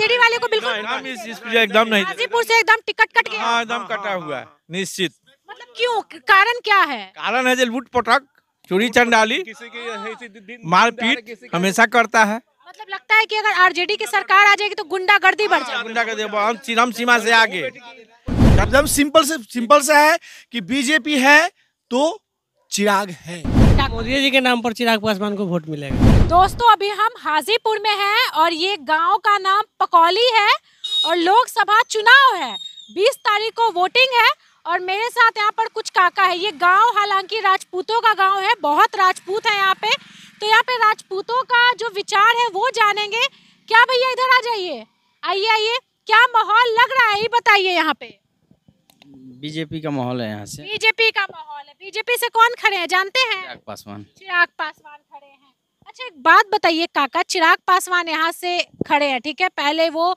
BJD वाले को बिल्कुल एकदम हाँ, नहीं गाजीपुर से एकदम टिकट कट गया एकदम हाँ, कटा हुआ है निश्चित मतलब क्यों कारण क्या है कारण है जो पटक चोरी चंडाली मारपीट हमेशा करता है मतलब लगता है कि अगर आरजेडी की सरकार आ जाएगी तो गुंडागर्दी बढ़ जाएगी हाँ, गुंडागर्दी हम सीमा से आगे एकदम सिंपल से सिंपल सा है कि बीजेपी है तो चिराग है मोदी जी के नाम पर चिराग पासवान को वोट मिलेगा दोस्तों अभी हम हाजीपुर में हैं और ये गांव का नाम पकौली है और लोकसभा चुनाव है 20 तारीख को वोटिंग है और मेरे साथ यहाँ पर कुछ काका है ये गांव हालांकि राजपूतों का गांव है बहुत राजपूत है यहाँ पे तो यहाँ पे राजपूतों का जो विचार है वो जानेंगे क्या भैया इधर आ जाइए आइए आइए क्या माहौल लग रहा है ये बताइए यहाँ पे बीजेपी का माहौल है यहाँ से बीजेपी का माहौल है बीजेपी से कौन खड़े हैं जानते हैं चिराग पासवान चिराग पासवान अच्छा एक बात बताइए काका चिराग पासवान यहाँ से खड़े हैं ठीक है पहले वो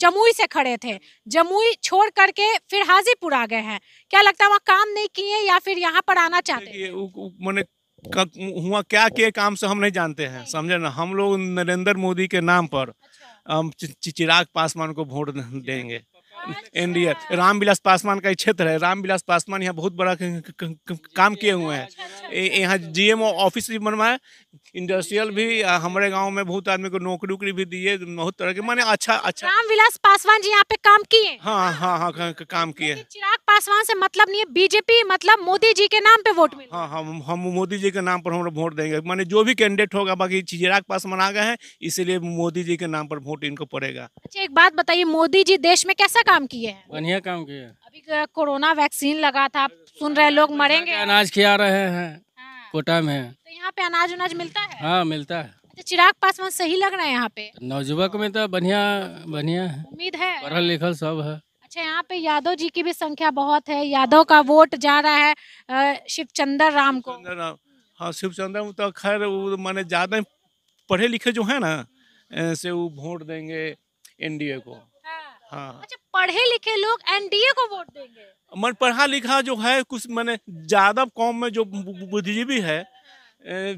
जमुई से खड़े थे जमुई छोड़ करके फिर हाजीपुर आ गए हैं क्या लगता है वहाँ काम नहीं किए या फिर यहाँ पर आना चाहते हैं हुआ क्या के काम से हम नहीं जानते हैं समझे ना हम लोग नरेंद्र मोदी के नाम पर अच्छा। चिराग पासवान को वोट देंगे एनडीए रामविलास पासवान का क्षेत्र है रामविलास पासवान यहाँ बहुत बड़ा काम किए हुए हैं अच्छा, यहाँ जीएम ऑफिस भी बनवाए इंडस्ट्रियल भी हमारे गांव में बहुत आदमी को नौकरी उकरी भी दिए बहुत तरह के माने अच्छा अच्छा राम विलास पासवान जी यहाँ पे काम किए हाँ हाँ हाँ का, का, काम किए चिराग पासवान से मतलब नहीं है बीजेपी मतलब मोदी जी के नाम पे वोट मिले हाँ, हाँ हम हम मोदी जी के नाम पर हम वोट देंगे माने जो भी कैंडिडेट होगा बाकी चिराग पासवान आ गए हैं इसीलिए मोदी जी के नाम पर वोट इनको पड़ेगा अच्छा एक बात बताइए मोदी जी देश में कैसा काम किए बढ़िया काम किए अभी कोरोना वैक्सीन लगा था सुन रहे लोग मरेंगे अनाज खिला रहे हैं हाँ। कोटा में तो यहाँ पे अनाज उनाज मिलता है हाँ मिलता है अच्छा चिराग पासवान सही लग रहा है यहाँ पे नवजुवक में तो बढ़िया बढ़िया है उम्मीद है पढ़ल लिखल सब है अच्छा यहाँ पे यादव जी की भी संख्या बहुत है यादव का वोट जा रहा है शिव चंदर राम को हाँ चंदर तो खैर माने ज़्यादा पढ़े लिखे जो है ना से वो वोट देंगे एनडीए को हाँ। अच्छा पढ़े लिखे लोग एनडीए को वोट देंगे मन पढ़ा लिखा जो है कुछ मैंने ज्यादा कॉम में जो बुद्धिजीवी है हाँ।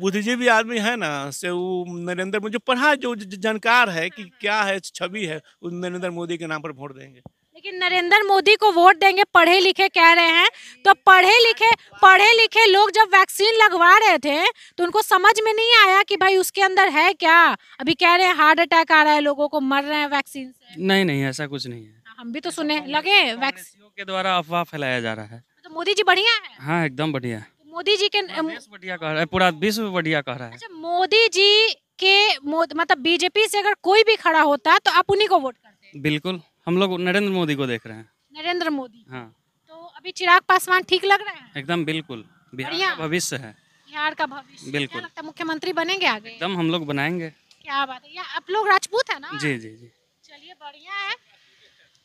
बुद्धिजीवी आदमी है ना से वो नरेंद्र मोदी जो पढ़ा जो जानकार है कि हाँ, हाँ। क्या है छवि है वो नरेंद्र मोदी के नाम पर वोट देंगे लेकिन नरेंद्र मोदी को वोट देंगे पढ़े लिखे कह रहे हैं तो पढ़े लिखे पढ़े लिखे लोग जब वैक्सीन लगवा रहे थे तो उनको समझ में नहीं आया कि भाई उसके अंदर है क्या अभी कह रहे हैं हार्ट अटैक आ रहा है लोगों को मर रहे हैं वैक्सीन से नहीं नहीं ऐसा कुछ नहीं है हाँ, हम भी तो सुने लगे वैक्सीन के द्वारा अफवाह फैलाया जा रहा है तो मोदी जी बढ़िया है हाँ एकदम बढ़िया तो मोदी जी के बढ़िया कह रहा है पूरा विश्व बढ़िया कह रहा है अच्छा, मोदी जी के मतलब बीजेपी से अगर कोई भी खड़ा होता तो आप उन्हीं को वोट करते बिल्कुल हम लोग नरेंद्र मोदी को देख रहे हैं नरेंद्र मोदी हाँ तो अभी चिराग पासवान ठीक लग रहे हैं एकदम बिल्कुल बिहार का भविष्य है बिहार का भविष्य बिल्कुल मुख्यमंत्री बनेंगे आगे एकदम हम लोग बनाएंगे क्या बात है आप लोग राजपूत है ना जी जी जी चलिए बढ़िया है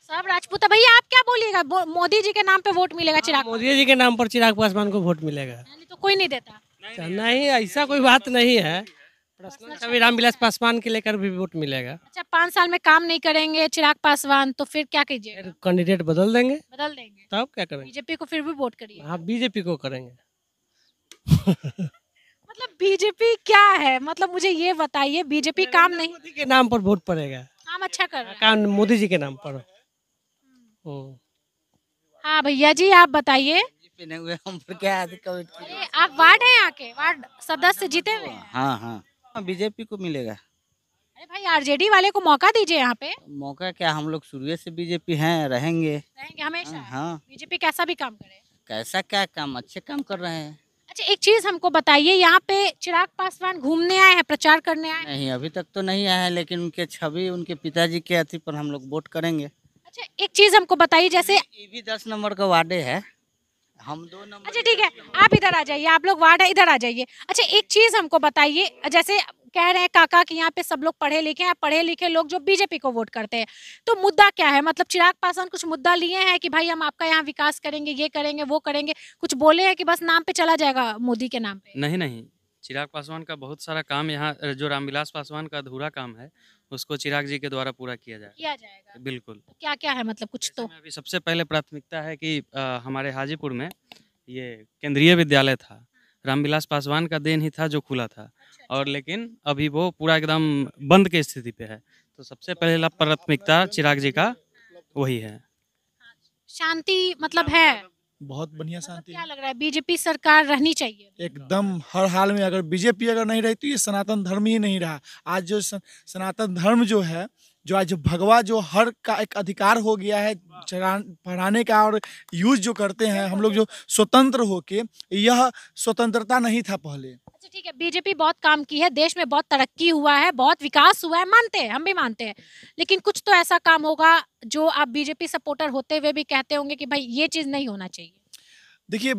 सब राजपूत है भैया आप क्या बोलिएगा मोदी जी के नाम पे वोट मिलेगा हाँ, चिराग मोदी जी के नाम पर चिराग पासवान को वोट मिलेगा तो कोई नहीं देता नहीं ऐसा कोई बात नहीं है प्रश्न रामविलास पासवान के लेकर भी वोट मिलेगा अच्छा पाँच साल में काम नहीं करेंगे चिराग पासवान तो फिर क्या कीजिए कैंडिडेट बदल देंगे बदल देंगे तब तो क्या करेंगे बीजेपी को फिर भी वोट करिए हाँ बीजेपी को करेंगे मतलब बीजेपी क्या है मतलब मुझे ये बताइए बीजेपी काम नहीं मोदी के नाम पर वोट पड़ेगा काम अच्छा कर रहा है काम मोदी जी के नाम पर हम्म। हाँ भैया जी आप बताइए आप वार्ड है यहाँ के वार्ड सदस्य जीते हुए हाँ हाँ हाँ, बीजेपी को मिलेगा अरे भाई आरजेडी वाले को मौका दीजिए यहाँ पे मौका क्या हम लोग शुरू से बीजेपी हैं रहेंगे रहेंगे हमेशा हाँ, हाँ बीजेपी कैसा भी काम करे कैसा क्या काम अच्छे काम कर रहे हैं अच्छा एक चीज हमको बताइए यहाँ पे चिराग पासवान घूमने आए हैं प्रचार करने आए नहीं अभी तक तो नहीं आए हैं लेकिन उनके छवि उनके पिताजी के अति पर हम लोग वोट करेंगे अच्छा एक चीज हमको बताइए जैसे ये भी दस नंबर का वार्डे है हम दो नंबर अच्छा ठीक है आप इधर आ जाइए आप लोग वार्ड है इधर आ जाइए अच्छा एक चीज हमको बताइए जैसे कह रहे हैं काका कि यहाँ पे सब लोग पढ़े लिखे हैं पढ़े लिखे लोग जो बीजेपी को वोट करते हैं तो मुद्दा क्या है मतलब चिराग पासवान कुछ मुद्दा लिए हैं कि भाई हम आपका यहाँ विकास करेंगे ये करेंगे वो करेंगे कुछ बोले हैं कि बस नाम पे चला जाएगा मोदी के नाम पे नहीं नहीं चिराग पासवान का बहुत सारा काम यहाँ जो रामविलास पासवान का अधूरा काम है उसको चिराग जी के द्वारा पूरा किया जाए किया जाएगा बिल्कुल तो क्या क्या है मतलब कुछ तो अभी सबसे पहले प्राथमिकता है कि आ, हमारे हाजीपुर में ये केंद्रीय विद्यालय था रामविलास पासवान का देन ही था जो खुला था अच्छा, अच्छा। और लेकिन अभी वो पूरा एकदम बंद के स्थिति पे है तो सबसे पहले प्राथमिकता चिराग जी का हाँ। वही है हाँ, शांति मतलब है मतलब बहुत बढ़िया मतलब शांति क्या लग रहा है बीजेपी सरकार रहनी चाहिए एकदम हर हाल में अगर बीजेपी अगर नहीं रही तो ये सनातन धर्म ही नहीं रहा आज जो सनातन धर्म जो है जो आज भगवा जो हर का एक अधिकार हो गया है पढ़ाने का और यूज जो करते हैं हम लोग जो स्वतंत्र होके यह स्वतंत्रता नहीं था पहले अच्छा ठीक है बीजेपी बहुत काम की है देश में बहुत तरक्की हुआ है बहुत विकास हुआ है मानते हैं हम भी मानते हैं लेकिन कुछ तो ऐसा काम होगा जो आप बीजेपी सपोर्टर होते हुए भी कहते होंगे कि भाई ये चीज़ नहीं होना चाहिए देखिए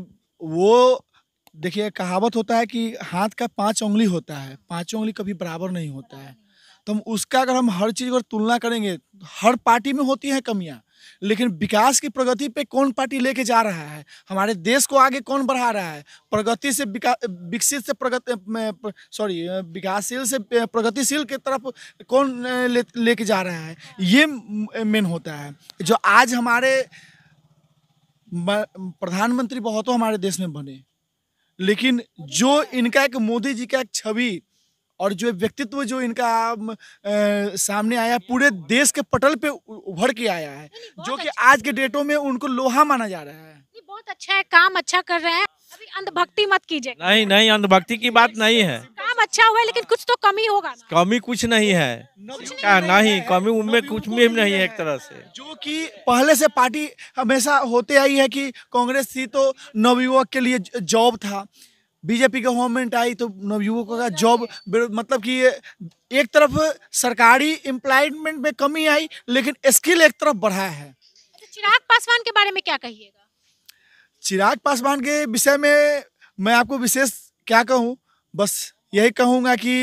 वो देखिए कहावत होता है कि हाथ का पांच उंगली होता है पांच उंगली कभी बराबर नहीं होता है तो हम उसका अगर हम हर चीज़ अगर तुलना करेंगे हर पार्टी में होती है कमियाँ लेकिन विकास की प्रगति पे कौन पार्टी लेके जा रहा है हमारे देश को आगे कौन बढ़ा रहा है प्रगति से विकसित से प्रगति सॉरी विकासशील से प्रगतिशील के तरफ कौन ले लेके जा रहा है ये मेन होता है जो आज हमारे प्रधानमंत्री बहुत हमारे देश में बने लेकिन जो इनका एक मोदी जी का एक छवि और जो व्यक्तित्व जो इनका सामने आया पूरे देश के पटल पे उभर के आया है जो कि अच्छा आज के डेटों में उनको लोहा माना जा रहा है बहुत अच्छा है काम अच्छा कर रहे हैं अभी अंधभक्ति मत कीजिए नहीं नहीं अंधभक्ति की बात नहीं है काम अच्छा हुआ है लेकिन कुछ तो कमी होगा कमी कुछ नहीं है नहीं कमी उनमें कुछ भी नहीं है एक तरह से जो कि पहले से पार्टी हमेशा होते आई है कि कांग्रेस थी तो नवयुवक के लिए जॉब था बीजेपी का गवर्नमेंट आई तो नवयुवकों का जॉब मतलब कि एक तरफ सरकारी एम्प्लॉयमेंट में कमी आई लेकिन स्किल एक तरफ बढ़ा है अच्छा, चिराग पासवान के बारे में क्या कहिएगा चिराग पासवान के विषय में मैं आपको विशेष क्या कहूँ बस यही कहूँगा कि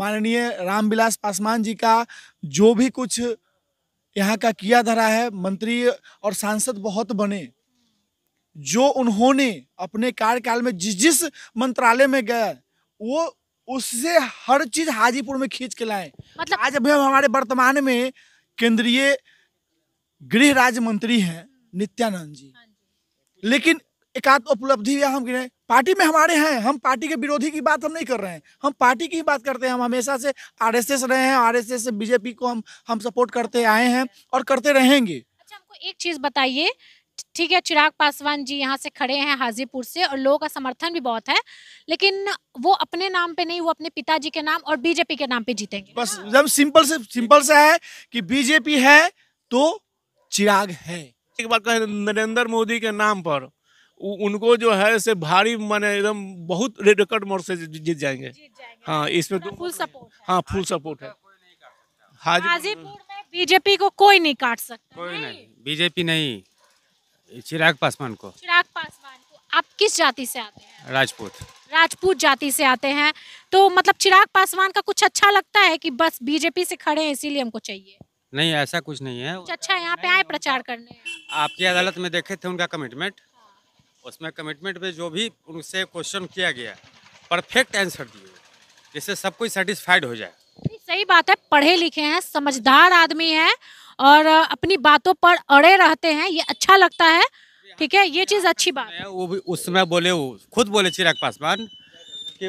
माननीय रामविलास पासवान जी का जो भी कुछ यहाँ का किया धरा है मंत्री और सांसद बहुत बने जो उन्होंने अपने कार्यकाल में जिस जिस मंत्रालय में गए वो उससे हर चीज हाजीपुर में खींच के लाए मतलब आज अभी हमारे वर्तमान में केंद्रीय गृह राज्य मंत्री हैं नित्यानंद जी हाँ लेकिन एकाध उपलब्धि हम गिने पार्टी में हमारे हैं हम पार्टी के विरोधी की बात हम नहीं कर रहे हैं हम पार्टी की ही बात करते हैं हम हमेशा से आरएसएस रहे हैं आरएसएस से बीजेपी को हम हम सपोर्ट करते आए हैं और करते रहेंगे अच्छा हमको एक चीज बताइए ठीक है चिराग पासवान जी यहाँ से खड़े हैं हाजीपुर से और लोगों का समर्थन भी बहुत है लेकिन वो अपने नाम पे नहीं वो अपने पिताजी के नाम और बीजेपी के नाम पे जीतेंगे बस एकदम सिंपल से सिंपल सा है कि बीजेपी है तो चिराग है एक बार कहें नरेंद्र मोदी के नाम पर उनको जो है से भारी माने एकदम बहुत रिकॉर्ड मोड से जीत जाएंगे हाँ इसमें तो फुल सपोर्ट हाँ फुल सपोर्ट है हाजीपुर में बीजेपी को कोई नहीं काट सकता कोई नहीं बीजेपी नहीं चिराग पासवान को चिराग पासवान को आप किस जाति से आते हैं राजपूत राजपूत जाति से आते हैं तो मतलब चिराग पासवान का कुछ अच्छा लगता है कि बस बीजेपी से खड़े हैं इसीलिए हमको चाहिए नहीं ऐसा कुछ नहीं है कुछ अच्छा यहाँ पे आए प्रचार करने आपकी अदालत में देखे थे उनका कमिटमेंट उसमें कमिटमेंट पे जो भी उनसे क्वेश्चन किया गया परफेक्ट आंसर दिए जिससे सब कोई सेटिस्फाइड हो जाए सही बात है पढ़े लिखे हैं समझदार आदमी है और अपनी बातों पर अड़े रहते हैं ये अच्छा लगता है ठीक है ये चीज़ अच्छी बात है वो भी उस समय बोले वो खुद बोले चिराग पासवान कि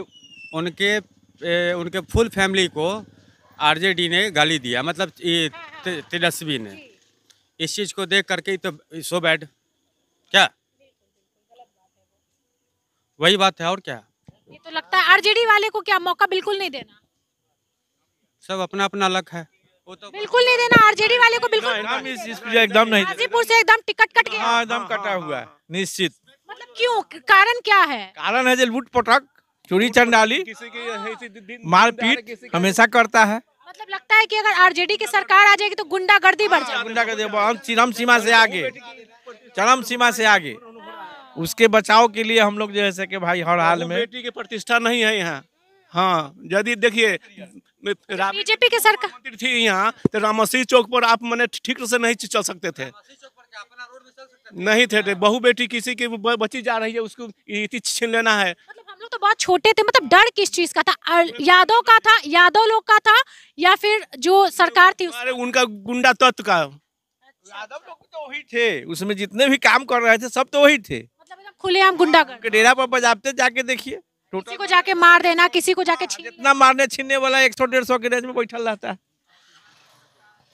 उनके ए, उनके फुल फैमिली को आरजेडी ने गाली दिया मतलब तेजस्वी ने इस चीज़ को देख करके तो सो बैड क्या वही बात है और क्या ये तो लगता है आरजेडी वाले को क्या मौका बिल्कुल नहीं देना सब अपना अपना लक है तो बिल्कुल नहीं देना आरजेडी वाले को बिल्कुल हाँ, एकदम नहीं गाजीपुर से एकदम टिकट कट गया हाँ, एकदम कटा हुआ है निश्चित मतलब क्यों कारण क्या है कारण है जो लूट पटक चोरी चंडाली मारपीट हमेशा करता है मतलब लगता है कि अगर आरजेडी की सरकार आ जाएगी तो गुंडागर्दी बढ़ हाँ, जाएगी गुंडागर्दी हम चरम सीमा से आगे चरम सीमा से आगे उसके बचाव के लिए हम लोग जो है सके भाई हर हाल में बेटी की प्रतिष्ठा नहीं है यहाँ हाँ यदि देखिए बीजेपी के सरकार थी यहाँ तो रामसी चौक पर आप मैंने ठीक से नहीं चल सकते थे नहीं थे बहु बेटी किसी की बच्ची जा रही है उसको छीन लेना है मतलब हम लोग तो बहुत छोटे थे मतलब डर किस चीज का था यादव का था यादव लोग का था या फिर जो सरकार थी अरे उनका गुंडा तत्व का अच्छा, यादव अच्छा। लोग तो वही थे उसमें जितने भी काम कर रहे थे सब तो वही थे मतलब खुलेआम गुंडा डेरा पर बजाते जाके देखिए किसी को जाके मार देना किसी को जाके हाँ, छीन जितना मारने छीनने वाला एक सौ डेढ़ सौ के रेंज में बैठा रहता है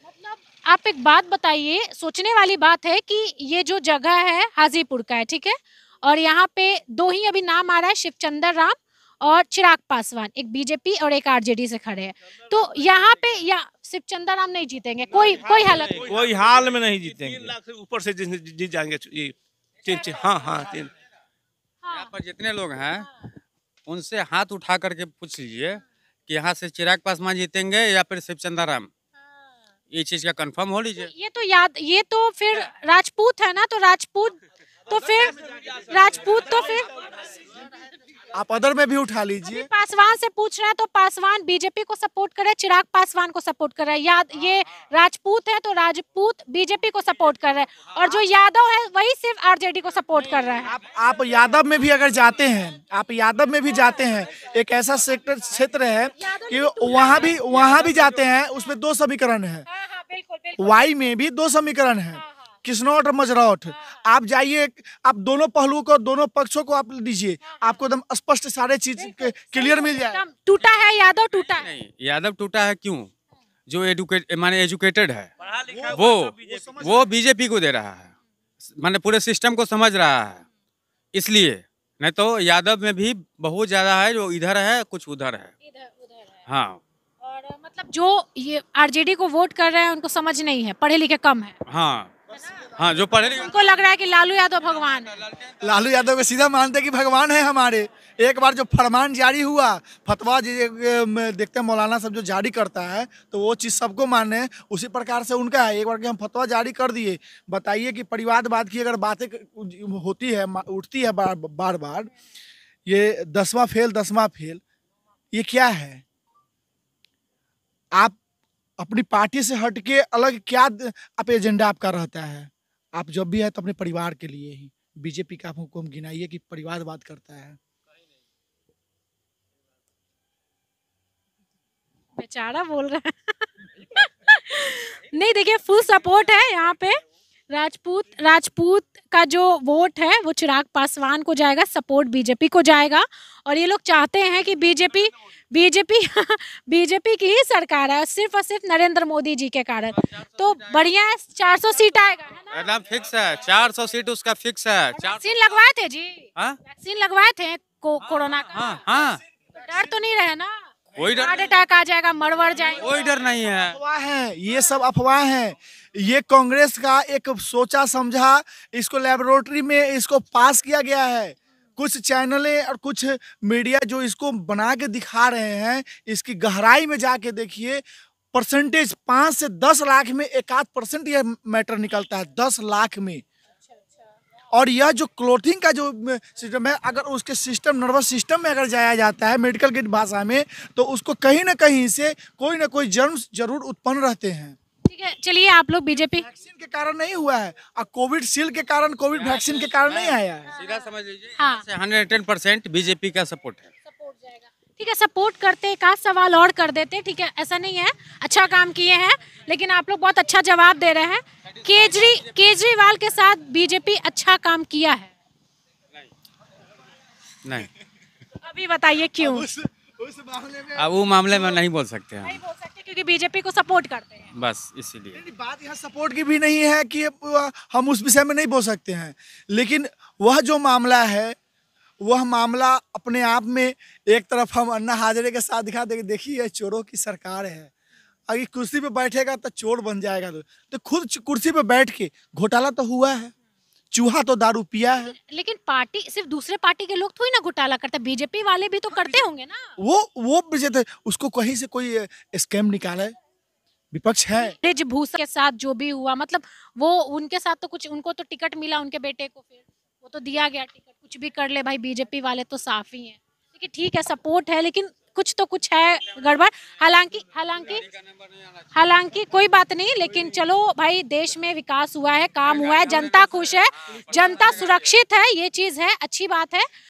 मतलब आप एक बात बताइए सोचने वाली बात है कि ये जो जगह है हाजीपुर का है ठीक है और यहाँ पे दो ही अभी नाम आ रहा है शिवचंदर राम और चिराग पासवान एक बीजेपी और एक आरजेडी से खड़े हैं तो, तो यहाँ पे या शिवचंदर राम नहीं जीतेंगे कोई कोई हालत कोई हाल में नहीं जीतेंगे ऊपर से जीत जाएंगे हाँ हाँ तीन हाँ। पर जितने लोग हैं हाँ। उनसे हाथ उठा करके पूछ लीजिए कि यहाँ से चिराग पासवान जीतेंगे या फिर शिव राम हाँ। ये चीज का कंफर्म हो लीजिए ये तो याद ये तो फिर राजपूत है ना तो राजपूत तो फिर राजपूत तो फिर आप अदर में भी उठा लीजिए पासवान से पूछ रहे हैं तो पासवान बीजेपी को सपोर्ट करे चिराग पासवान को सपोर्ट कर रहे हैं याद ये राजपूत है तो राजपूत बीजेपी को सपोर्ट कर रहे हैं और जो यादव है वही सिर्फ आरजेडी को सपोर्ट कर रहे हैं आप आप यादव में भी अगर जाते हैं आप यादव में भी जाते हैं एक ऐसा सेक्टर क्षेत्र है कि वहाँ भी वहाँ भी जाते हैं उसमें दो समीकरण है हाँ, हाँ, वाई में भी दो समीकरण है किसनौट और मजरौट हाँ। आप जाइए आप दोनों पहलुओं को दोनों पक्षों को आप दीजिए हाँ। आपको एकदम स्पष्ट सारे चीज क्लियर मिल जाए टूटा है यादव टूटा है यादव टूटा है क्यों जो एडुकेट माने एजुकेटेड है वो वो बीजेपी को दे रहा है माने पूरे सिस्टम को समझ रहा है इसलिए नहीं तो यादव में भी बहुत ज्यादा है जो इधर है कुछ उधर है, उधर है। हाँ और मतलब जो ये आरजेडी को वोट कर रहे हैं उनको समझ नहीं है पढ़े लिखे कम है हाँ हाँ जो पढ़े उनको लग रहा है कि लालू यादव भगवान लालू यादव के सीधा मानते कि भगवान है हमारे एक बार जो फरमान जारी हुआ फतवा देखते हैं मौलाना सब जो जारी करता है तो वो चीज़ सबको माने उसी प्रकार से उनका है एक बार कि हम फतवा जारी कर दिए बताइए कि परिवारवाद की अगर बातें होती है उठती है बार बार, बार ये दसवां फेल दसवां फेल ये क्या है आप अपनी पार्टी से हट के अलग क्या आप एजेंडा आपका रहता है आप जब भी है तो अपने परिवार के लिए ही बीजेपी का आपको हम गिनाइए कि बात करता है बेचारा बोल रहा है नहीं देखिए फुल सपोर्ट है यहाँ पे राजपूत राजपूत का जो वोट है वो चिराग पासवान को जाएगा सपोर्ट बीजेपी को जाएगा और ये लोग चाहते हैं कि बीजेपी बीजेपी बीजेपी की ही सरकार है सिर्फ और सिर्फ नरेंद्र मोदी जी के कारण तो बढ़िया है चार सौ सीट आएगा फिक्स है चार सौ सीट उसका फिक्स है वैक्सीन लगवाए थे जी हाँ? वैक्सीन लगवाए थे कोरोना का हाँ, हाँ, तो डर तो नहीं रहे ना कोई डर हार्ट अटैक आ जाएगा मरवर जाएगा कोई डर नहीं है अफवाह है ये सब अफवाह है ये कांग्रेस का एक सोचा समझा इसको लेबोरेटरी में इसको पास किया गया है कुछ चैनलें और कुछ मीडिया जो इसको बना के दिखा रहे हैं इसकी गहराई में जाके देखिए परसेंटेज पाँच से दस लाख में एक आध परसेंट यह मैटर निकलता है दस लाख में और यह जो क्लोथिंग का जो सिस्टम है अगर उसके सिस्टम नर्वस सिस्टम में अगर जाया जाता है मेडिकल की भाषा में तो उसको कहीं ना कहीं से कोई ना कोई जर्म्स जरूर उत्पन्न रहते हैं ठीक है चलिए आप लोग बीजेपी वैक्सीन के कारण नहीं हुआ है और कोविड सील के कारण कोविड वैक्सीन के कारण नहीं आया है सीधा समझ लीजिए हंड्रेड टेन परसेंट बीजेपी का सपोर्ट है ठीक है सपोर्ट करते एक सवाल और कर देते ठीक है ऐसा नहीं है अच्छा काम किए हैं लेकिन आप लोग बहुत अच्छा जवाब दे रहे हैं केजरी केजरीवाल के साथ बीजेपी अच्छा काम किया है नहीं अभी बताइए क्यों अब वो मामले में नहीं बोल सकते हैं क्योंकि बीजेपी को सपोर्ट करते हैं बस इसीलिए बात यहाँ सपोर्ट की भी नहीं है कि हम उस विषय में नहीं बोल सकते हैं लेकिन वह जो मामला है वह मामला अपने आप में एक तरफ हम अन्ना हाजरे के साथ दिखा देंगे देखिए ये चोरों की सरकार है अगर कुर्सी पे बैठेगा तो चोर बन जाएगा तो, तो खुद कुर्सी पे बैठ के घोटाला तो हुआ है चूहा तो दारू पिया है लेकिन पार्टी सिर्फ दूसरे पार्टी के लोग थोड़ी ना घोटाला करते बीजेपी वाले भी तो हाँ, करते होंगे ना वो वो बीजेपी उसको कहीं से कोई स्कैम निकाले विपक्ष है ब्रिजभूषण के साथ जो भी हुआ मतलब वो उनके साथ तो कुछ उनको तो टिकट मिला उनके बेटे को फिर वो तो दिया गया टिकट कुछ भी कर ले भाई बीजेपी वाले तो साफ ही हैं लेकिन ठीक है सपोर्ट है लेकिन कुछ तो कुछ है गड़बड़ हालांकि हालांकि हालांकि कोई बात नहीं लेकिन चलो भाई देश में विकास हुआ है काम हुआ है जनता खुश है जनता सुरक्षित है ये चीज है अच्छी बात है